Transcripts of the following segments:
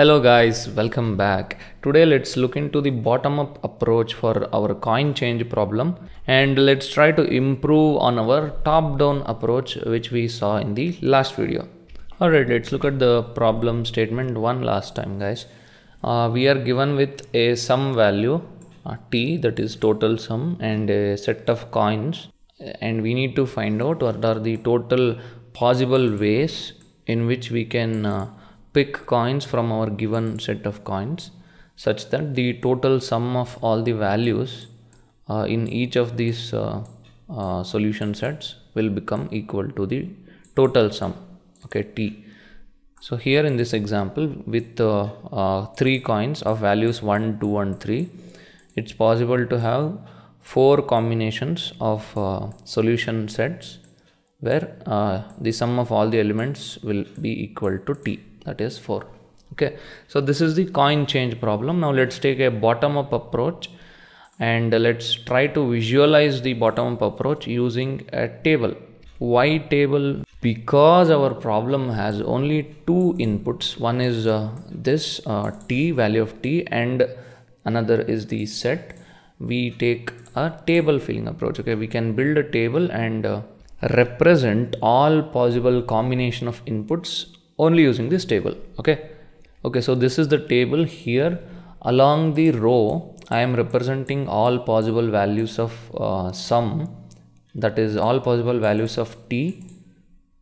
Hello guys, welcome back. Today let's look into the bottom up approach for our coin change problem and let's try to improve on our top down approach which we saw in the last video. Alright, let's look at the problem statement one last time guys. Uh, we are given with a sum value uh, t that is total sum and a set of coins and we need to find out what are the total possible ways in which we can uh, pick coins from our given set of coins such that the total sum of all the values uh, in each of these uh, uh, solution sets will become equal to the total sum okay t so here in this example with uh, uh, three coins of values 1 2 and 3 it's possible to have four combinations of uh, solution sets where the sum of all the elements will be equal to t that is 4 okay so this is the coin change problem now let's take a bottom up approach and let's try to visualize the bottom up approach using a table why table because our problem has only two inputs one is uh, this uh, t value of t and another is the set we take a table filling approach okay we can build a table and uh, represent all possible combination of inputs only using this table okay okay so this is the table here along the row I am representing all possible values of uh, sum that is all possible values of t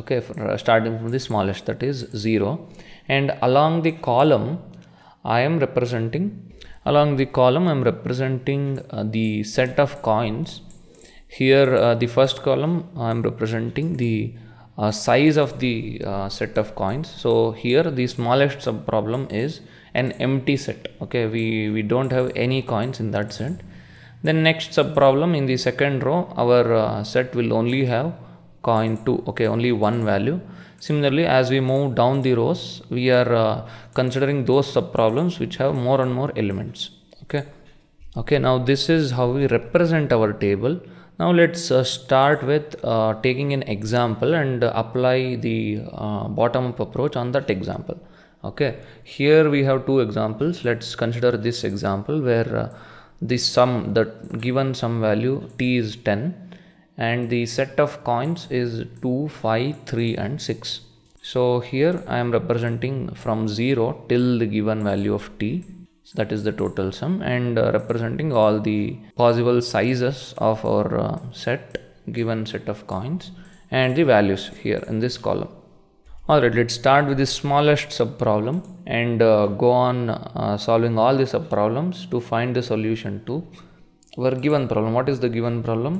okay uh, starting from the smallest that is 0 and along the column I am representing along the column I am representing uh, the set of coins here uh, the first column I am representing the uh, size of the uh, set of coins so here the smallest sub problem is an empty set okay we we don't have any coins in that set then next sub problem in the second row our uh, set will only have coin 2 okay only one value similarly as we move down the rows we are uh, considering those sub problems which have more and more elements okay okay now this is how we represent our table now let's uh, start with uh, taking an example and apply the uh, bottom-up approach on that example. Okay, here we have two examples. Let's consider this example where uh, the sum, the given sum value t is 10 and the set of coins is 2, 5, 3 and 6. So here I am representing from 0 till the given value of t so that is the total sum and uh, representing all the possible sizes of our uh, set given set of coins and the values here in this column alright let's start with the smallest sub problem and uh, go on uh, solving all the sub problems to find the solution to our given problem what is the given problem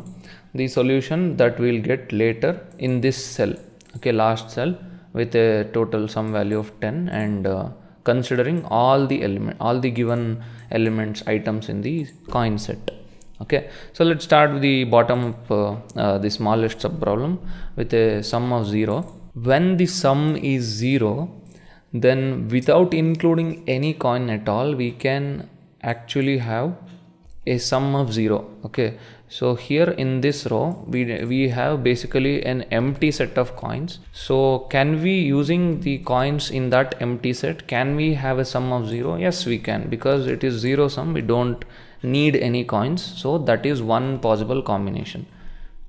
the solution that we'll get later in this cell okay last cell with a total sum value of 10 and uh, considering all the element all the given elements items in the coin set okay so let's start with the bottom uh, uh, the smallest sub problem with a sum of 0 when the sum is 0 then without including any coin at all we can actually have a sum of 0 okay so here in this row we we have basically an empty set of coins so can we using the coins in that empty set can we have a sum of zero yes we can because it is zero sum we don't need any coins so that is one possible combination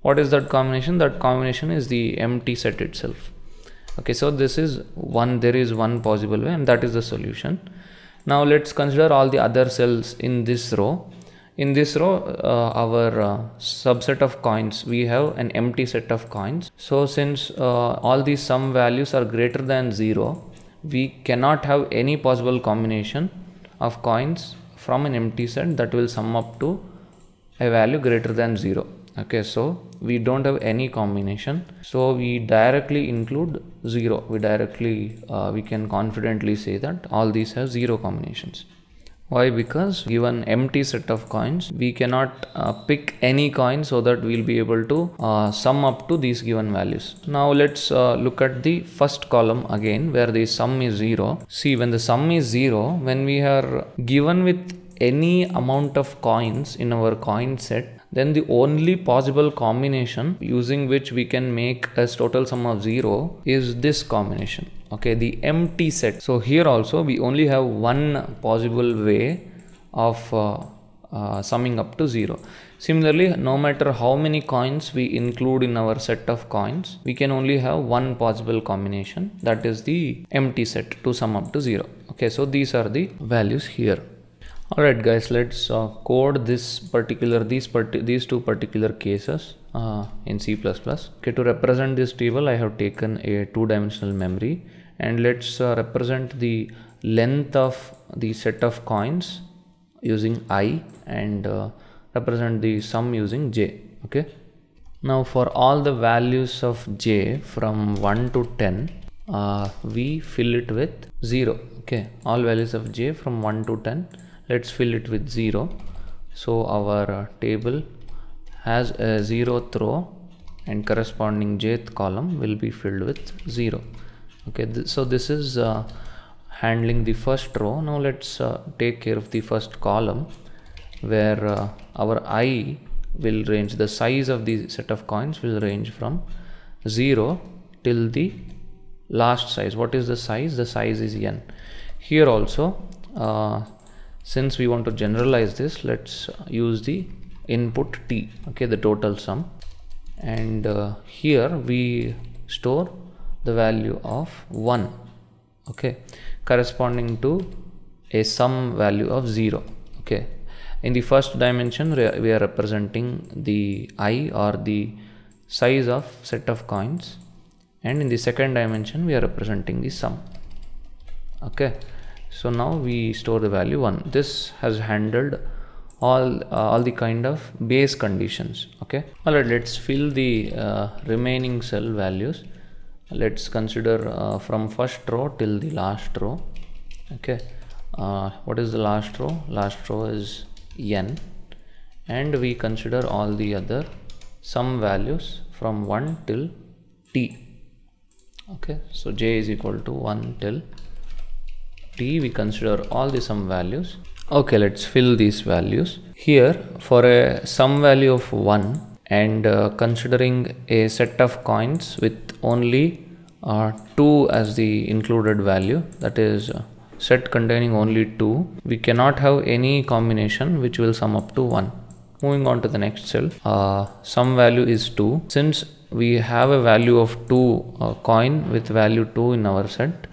what is that combination that combination is the empty set itself okay so this is one there is one possible way and that is the solution now let's consider all the other cells in this row in this row uh, our uh, subset of coins we have an empty set of coins so since uh, all these sum values are greater than 0 we cannot have any possible combination of coins from an empty set that will sum up to a value greater than 0 okay so we don't have any combination so we directly include 0 we directly uh, we can confidently say that all these have 0 combinations why? Because given empty set of coins, we cannot uh, pick any coin so that we'll be able to uh, sum up to these given values. Now let's uh, look at the first column again where the sum is 0. See when the sum is 0, when we are given with any amount of coins in our coin set, then the only possible combination using which we can make a total sum of 0 is this combination okay the empty set so here also we only have one possible way of uh, uh, summing up to 0 similarly no matter how many coins we include in our set of coins we can only have one possible combination that is the empty set to sum up to 0 okay so these are the values here alright guys let's uh, code this particular these part these two particular cases uh, in C++ okay to represent this table I have taken a two-dimensional memory and let's uh, represent the length of the set of coins using i and uh, represent the sum using j okay now for all the values of j from 1 to 10 uh, we fill it with 0 okay all values of j from 1 to 10 let's fill it with 0 so our uh, table has a 0th row and corresponding jth column will be filled with 0 okay th so this is uh, handling the first row now let's uh, take care of the first column where uh, our i will range the size of the set of coins will range from 0 till the last size what is the size the size is n here also uh, since we want to generalize this let's uh, use the input t okay the total sum and uh, here we store the value of 1 okay corresponding to a sum value of 0 okay in the first dimension we are representing the i or the size of set of coins and in the second dimension we are representing the sum okay so now we store the value 1 this has handled all uh, all the kind of base conditions okay all right let's fill the uh, remaining cell values let's consider uh, from first row till the last row okay uh, what is the last row last row is n and we consider all the other sum values from 1 till t okay so j is equal to 1 till t we consider all the sum values okay let's fill these values here for a sum value of 1 and uh, considering a set of coins with only uh, 2 as the included value that is uh, set containing only 2 we cannot have any combination which will sum up to 1 moving on to the next cell uh, sum value is 2 since we have a value of 2 uh, coin with value 2 in our set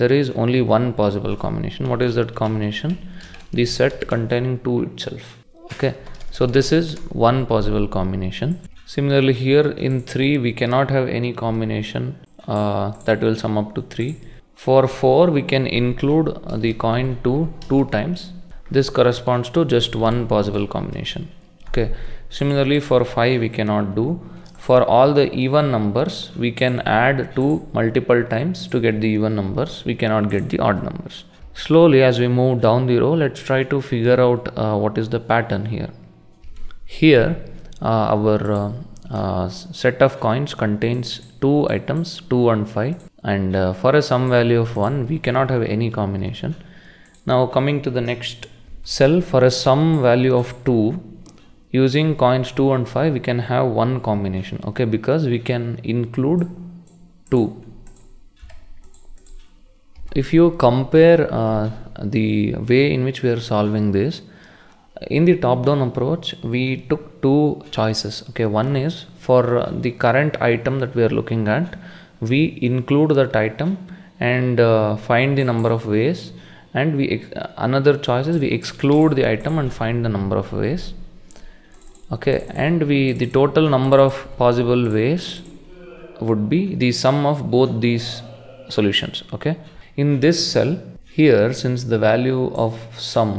there is only one possible combination what is that combination the set containing 2 itself okay so this is one possible combination. Similarly here in 3 we cannot have any combination uh, that will sum up to 3. For 4 we can include the coin 2 2 times. This corresponds to just one possible combination. Okay. Similarly for 5 we cannot do. For all the even numbers we can add 2 multiple times to get the even numbers. We cannot get the odd numbers. Slowly as we move down the row let's try to figure out uh, what is the pattern here. Here uh, our uh, uh, set of coins contains two items 2 and 5 and uh, for a sum value of 1 we cannot have any combination now coming to the next cell for a sum value of 2 using coins 2 and 5 we can have one combination okay because we can include 2 if you compare uh, the way in which we are solving this in the top down approach we took two choices okay one is for the current item that we are looking at we include that item and uh, find the number of ways and we another choice is we exclude the item and find the number of ways okay and we the total number of possible ways would be the sum of both these solutions okay in this cell here since the value of sum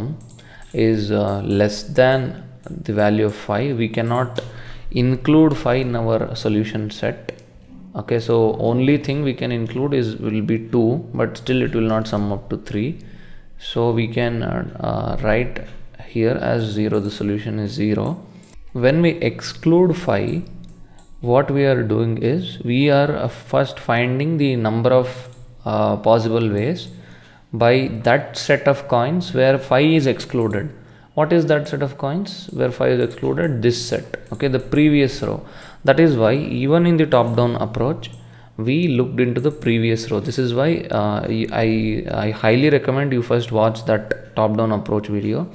is uh, less than the value of phi we cannot include phi in our solution set okay so only thing we can include is will be 2 but still it will not sum up to 3 so we can uh, uh, write here as 0 the solution is 0 when we exclude phi what we are doing is we are uh, first finding the number of uh, possible ways by that set of coins where phi is excluded what is that set of coins where phi is excluded this set okay the previous row that is why even in the top down approach we looked into the previous row this is why uh, i i highly recommend you first watch that top down approach video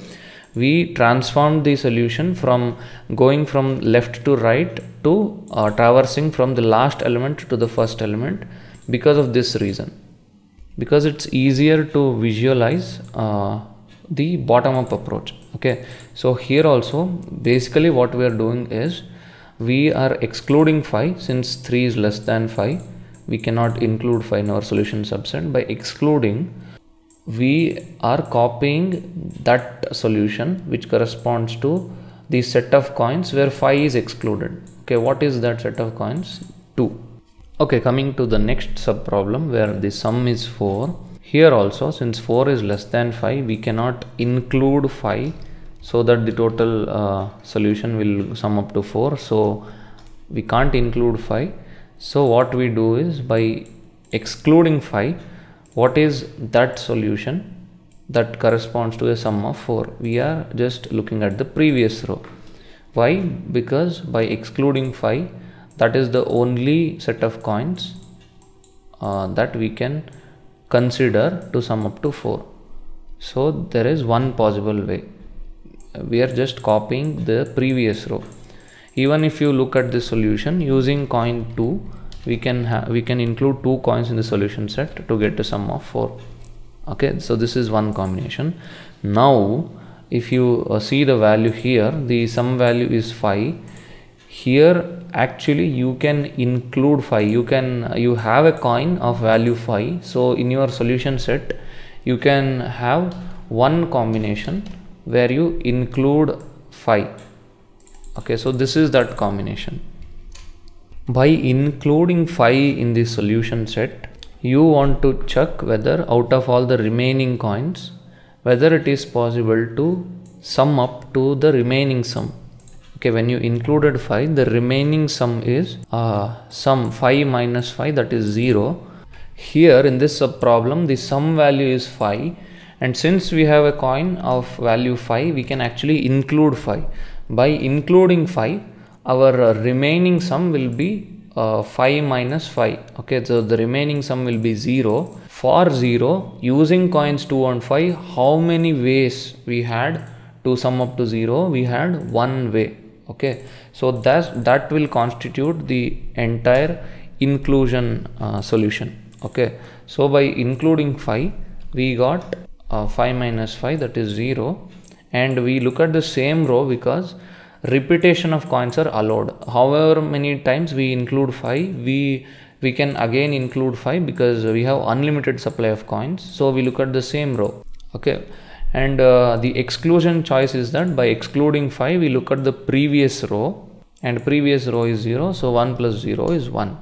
we transformed the solution from going from left to right to uh, traversing from the last element to the first element because of this reason because it's easier to visualize uh, the bottom up approach okay so here also basically what we are doing is we are excluding phi since 3 is less than phi we cannot include phi in our solution subset by excluding we are copying that solution which corresponds to the set of coins where phi is excluded okay what is that set of coins 2 Okay, coming to the next sub problem where the sum is 4. Here also since 4 is less than 5 we cannot include 5 so that the total uh, solution will sum up to 4. So we can't include 5. So what we do is by excluding 5 what is that solution that corresponds to a sum of 4. We are just looking at the previous row. Why? Because by excluding 5 that is the only set of coins uh, that we can consider to sum up to 4 so there is one possible way we are just copying the previous row even if you look at the solution using coin 2 we can we can include two coins in the solution set to get a sum of 4 okay so this is one combination now if you uh, see the value here the sum value is 5 here actually you can include phi you can you have a coin of value phi so in your solution set you can have one combination where you include phi okay so this is that combination by including phi in the solution set you want to check whether out of all the remaining coins whether it is possible to sum up to the remaining sum okay when you included 5 the remaining sum is uh, sum 5 minus 5 that is 0 here in this sub problem the sum value is 5 and since we have a coin of value 5 we can actually include 5 by including 5 our uh, remaining sum will be uh, 5 minus 5 okay so the remaining sum will be 0 for 0 using coins 2 and 5 how many ways we had to sum up to 0 we had one way okay so that that will constitute the entire inclusion uh, solution okay so by including phi, we got uh, minus phi that is 0 and we look at the same row because repetition of coins are allowed however many times we include phi, we we can again include phi because we have unlimited supply of coins so we look at the same row okay and uh, the exclusion choice is that by excluding 5 we look at the previous row and previous row is 0 so 1 plus 0 is 1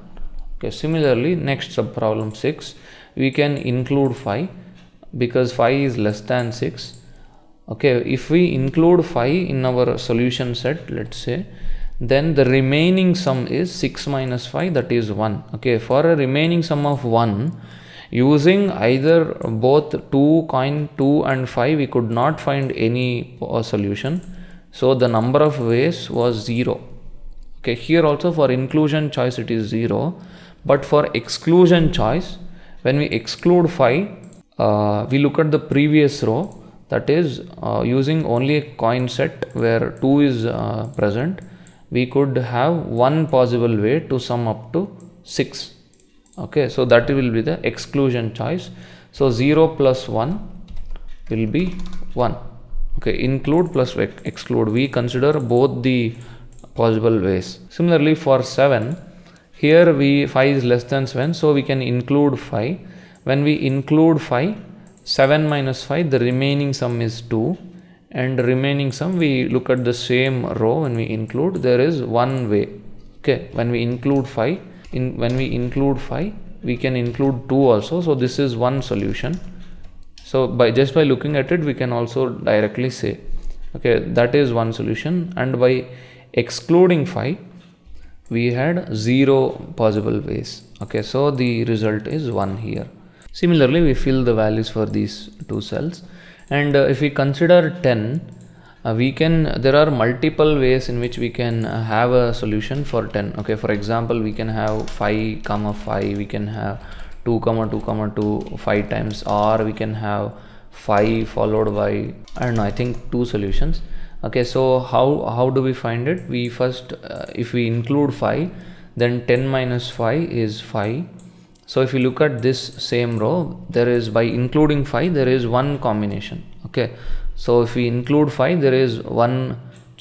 okay similarly next sub problem 6 we can include 5 because 5 is less than 6 okay if we include 5 in our solution set let's say then the remaining sum is 6 minus 5 that is 1 okay for a remaining sum of 1 using either both 2 coin 2 and 5 we could not find any uh, solution so the number of ways was 0 okay here also for inclusion choice it is 0 but for exclusion choice when we exclude 5 uh, we look at the previous row that is uh, using only a coin set where 2 is uh, present we could have one possible way to sum up to 6 okay so that will be the exclusion choice so 0 plus 1 will be 1 okay include plus exclude we consider both the possible ways similarly for 7 here we 5 is less than 7 so we can include 5 when we include 5 7 minus 5 the remaining sum is 2 and remaining sum we look at the same row when we include there is one way okay when we include 5 in when we include 5 we can include 2 also so this is one solution so by just by looking at it we can also directly say okay that is one solution and by excluding 5 we had 0 possible ways okay so the result is 1 here similarly we fill the values for these two cells and uh, if we consider 10 uh, we can there are multiple ways in which we can uh, have a solution for 10 okay for example we can have 5 comma 5 we can have 2 comma 2 comma 2 5 times or we can have 5 followed by i don't know i think two solutions okay so how how do we find it we first uh, if we include 5 then 10 minus 5 is 5 so if you look at this same row there is by including 5 there is one combination okay so if we include 5 there is one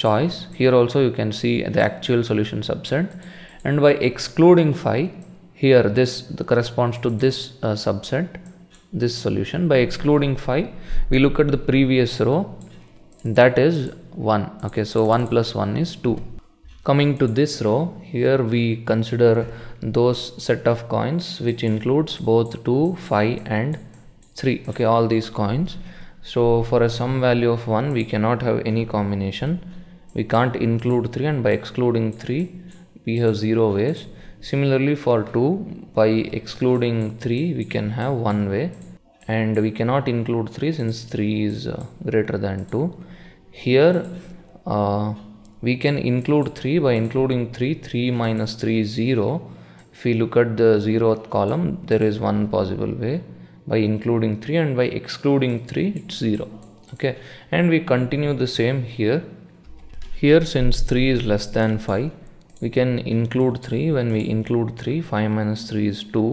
choice here also you can see the actual solution subset and by excluding 5 here this corresponds to this uh, subset this solution by excluding 5 we look at the previous row that is 1 okay so 1 plus 1 is 2 coming to this row here we consider those set of coins which includes both 2 5 and 3 okay all these coins so for a sum value of 1 we cannot have any combination we can't include 3 and by excluding 3 we have 0 ways similarly for 2 by excluding 3 we can have 1 way and we cannot include 3 since 3 is uh, greater than 2 here uh, we can include 3 by including 3 3 minus 3 is 0 if we look at the zeroth column there is one possible way by including 3 and by excluding 3 it's 0 okay and we continue the same here here since 3 is less than 5 we can include 3 when we include 3 5 minus 3 is 2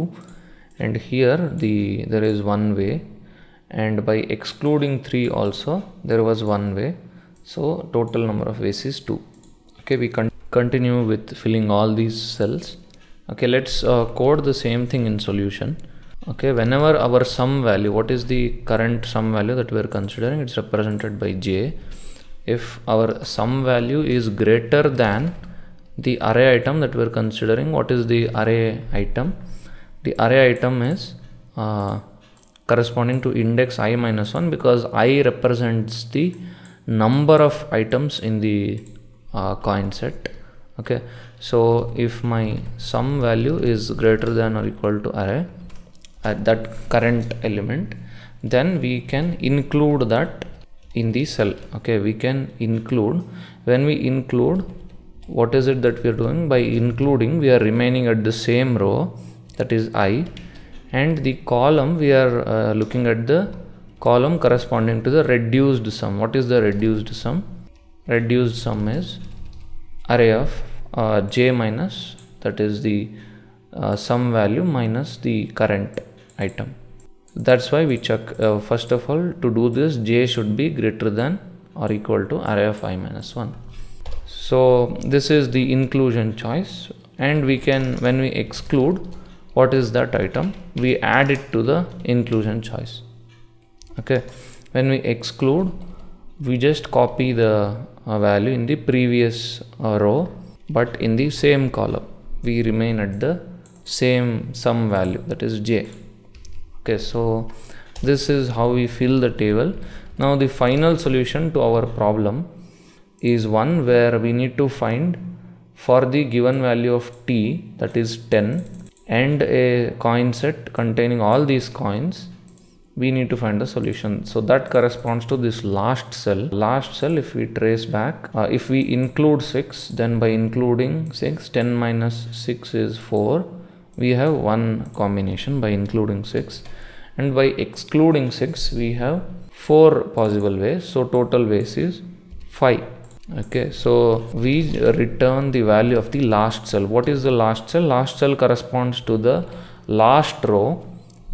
and here the there is one way and by excluding 3 also there was one way so total number of ways is 2 okay we con continue with filling all these cells okay let's uh, code the same thing in solution okay whenever our sum value what is the current sum value that we are considering it's represented by j if our sum value is greater than the array item that we are considering what is the array item the array item is uh, corresponding to index i minus 1 because i represents the number of items in the uh, coin set okay so if my sum value is greater than or equal to array that current element then we can include that in the cell okay we can include when we include what is it that we are doing by including we are remaining at the same row that is i and the column we are uh, looking at the column corresponding to the reduced sum what is the reduced sum reduced sum is array of uh, j minus that is the uh, sum value minus the current item that's why we check uh, first of all to do this j should be greater than or equal to array of i minus 1 so this is the inclusion choice and we can when we exclude what is that item we add it to the inclusion choice okay when we exclude we just copy the uh, value in the previous uh, row but in the same column we remain at the same sum value that is j okay so this is how we fill the table now the final solution to our problem is one where we need to find for the given value of t that is 10 and a coin set containing all these coins we need to find the solution so that corresponds to this last cell last cell if we trace back uh, if we include 6 then by including 6 10 minus 6 is 4 we have one combination by including 6 and by excluding 6 we have 4 possible ways so total ways is 5 okay so we return the value of the last cell what is the last cell last cell corresponds to the last row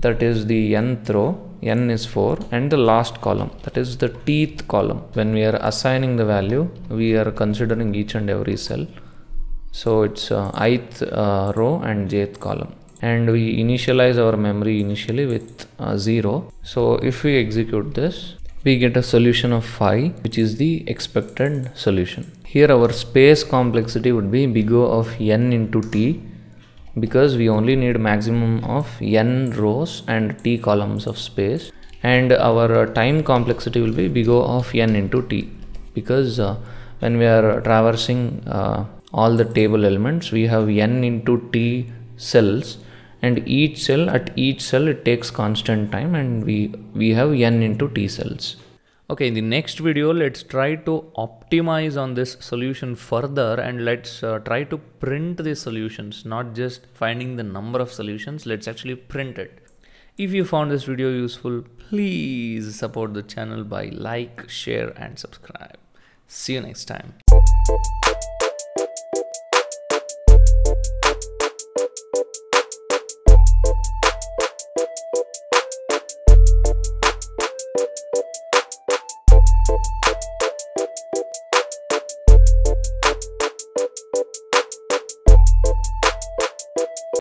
that is the nth row n is 4 and the last column that is the teeth column when we are assigning the value we are considering each and every cell so it's uh, ith uh, row and jth column and we initialize our memory initially with uh, 0 so if we execute this we get a solution of phi which is the expected solution here our space complexity would be big O of n into t because we only need maximum of n rows and t columns of space and our uh, time complexity will be big O of n into t because uh, when we are traversing uh, all the table elements we have n into t cells and each cell at each cell it takes constant time and we we have n into t cells okay in the next video let's try to optimize on this solution further and let's uh, try to print the solutions not just finding the number of solutions let's actually print it if you found this video useful please support the channel by like share and subscribe see you next time